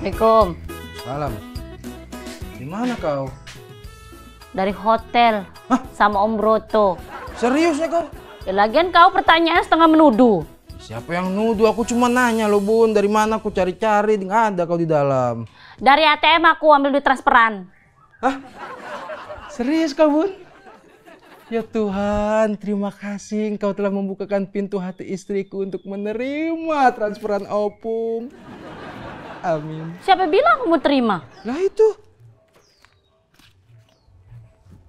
Assalamualaikum. Salam. Di mana kau? Dari hotel Hah? sama Om Broto. Seriusnya kau? Ya, lagian kau pertanyaan setengah menuduh. Siapa yang nuduh? Aku cuma nanya lo bun, dari mana aku cari-cari, nggak ada kau di dalam. Dari ATM aku ambil duit transferan. Hah? Serius kau bun? Ya Tuhan, terima kasih engkau telah membukakan pintu hati istriku untuk menerima transferan opung. Amin. Siapa bilang aku mau terima? Lah itu.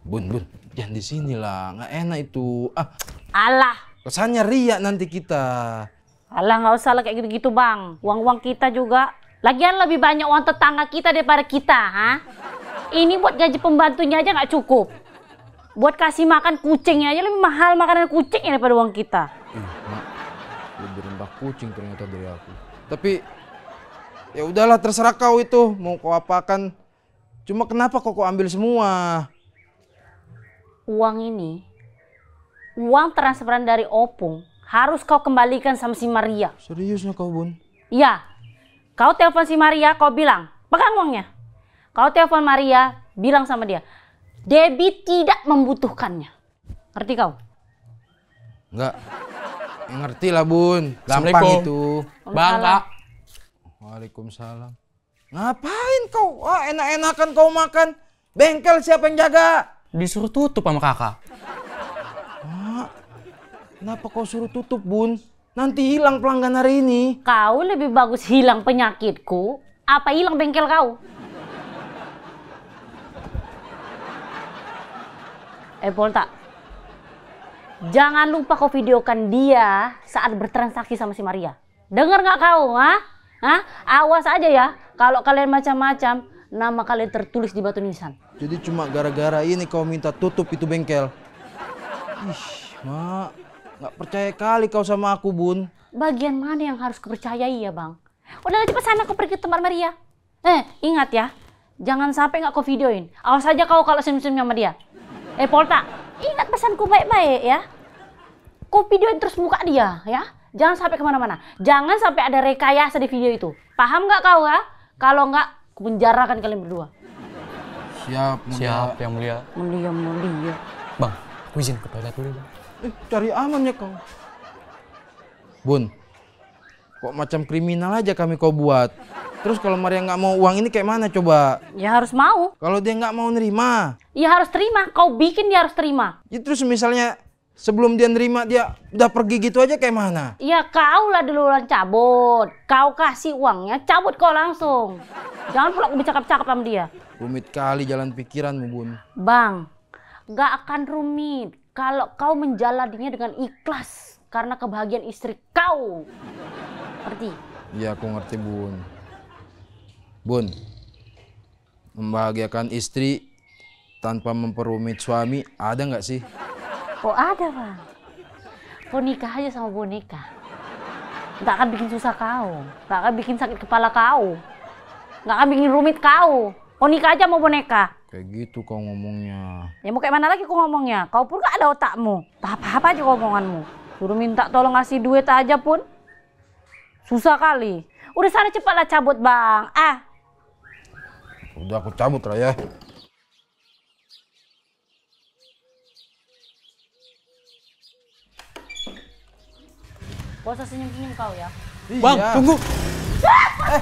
Bun, bun, jangan di sini lah, nggak enak itu. Ah. Allah. Kesannya riak nanti kita. Alah nggak usah lah kayak gitu-gitu bang. Uang-uang kita juga. Lagian lebih banyak uang tetangga kita daripada kita, ha? Ini buat gaji pembantunya aja nggak cukup. Buat kasih makan kucingnya aja lebih mahal makanan kucingnya daripada uang kita. Ih, mak, lebih rendah kucing ternyata dari aku. Tapi ya udahlah terserah kau itu mau kau apakan cuma kenapa kok kau ambil semua uang ini uang transferan dari opung harus kau kembalikan sama si Maria seriusnya kau bun iya kau telepon si Maria kau bilang pegang uangnya kau telepon Maria bilang sama dia Debbie tidak membutuhkannya ngerti kau enggak ngerti lah bun gampang itu bang Waalaikumsalam. Ngapain kau? Oh, enak-enakan kau makan. Bengkel siapa yang jaga? Disuruh tutup sama kakak. Ah, kenapa kau suruh tutup, Bun? Nanti hilang pelanggan hari ini. Kau lebih bagus hilang penyakitku, apa hilang bengkel kau? Eh, Polta. Jangan lupa kau videokan dia saat bertransaksi sama si Maria. Dengar nggak kau, ha? Hah? Awas aja ya, kalau kalian macam-macam, nama kalian tertulis di batu nisan. Jadi cuma gara-gara ini kau minta tutup itu bengkel? Ih, mak, Gak percaya kali kau sama aku, Bun. Bagian mana yang harus kepercayai ya, Bang? Udah cepat sana kau pergi ke tempat Maria. Eh, ingat ya, jangan sampai gak kau videoin. Awas aja kau kalau senyum-senyum sama dia. Eh, Polta, ingat pesanku baik-baik ya. Kau videoin terus muka dia, ya. Jangan sampai kemana-mana. Jangan sampai ada rekayasa di video itu. Paham nggak kau ya? Kalau nggak, penjarakan kalian berdua. Siap, mulia. Siap, yang mulia. Mulia, mulia. Bang, aku izin ke toilet dulu, Bang. Eh, cari amannya kau. Bun, kok macam kriminal aja kami kau buat. Terus kalau Maria nggak mau uang ini kayak mana coba? Ya harus mau. Kalau dia nggak mau nerima? Ya harus terima. Kau bikin dia harus terima. Ya terus misalnya Sebelum dia nerima dia udah pergi gitu aja kayak mana? Ya kau lah duluan cabut. Kau kasih uangnya, cabut kau langsung. Jangan pula bercakap-cakap sama dia. Rumit kali jalan pikiranmu, Bun. Bang, nggak akan rumit kalau kau menjaladinya dengan ikhlas karena kebahagiaan istri kau. Ngerti? Iya, aku ngerti, Bun. Bun, membahagiakan istri tanpa memperumit suami ada nggak sih? Oh ada bang. Kau nikah aja sama boneka. Nggak akan bikin susah kau. Nggak akan bikin sakit kepala kau. Nggak akan bikin rumit kau. Kau nikah aja sama boneka. Kayak gitu kau ngomongnya. Ya mau kayak mana lagi kau ngomongnya? Kau pun gak ada otakmu. Tak apa-apa aja omonganmu. Suruh minta tolong ngasih duit aja pun. Susah kali. Udah sana cepatlah cabut bang. Ah. Udah aku cabut lah ya. Gak usah senyum-senyum kau ya. Iya. Bang, iya. tunggu. eh.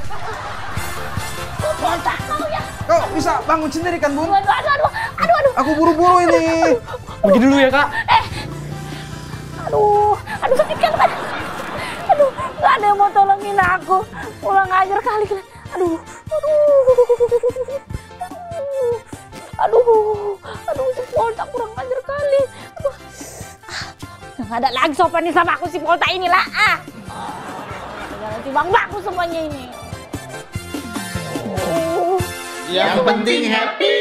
Kok kau ya? Kau bisa bangun sendiri kan, Bun? Aduh, aduh, aduh. Aduh, aduh. Aku buru-buru ini. Pergi dulu ya, Kak. Eh. Aduh, aduh sakit kan, Aduh, enggak ada yang mau tolongin aku. Pulang ajar kali. Aduh, aduh. nggak ada lagi nih sama aku si Polta ini lah. Ah. Nanti bang baku semuanya ini. Yang penting happy.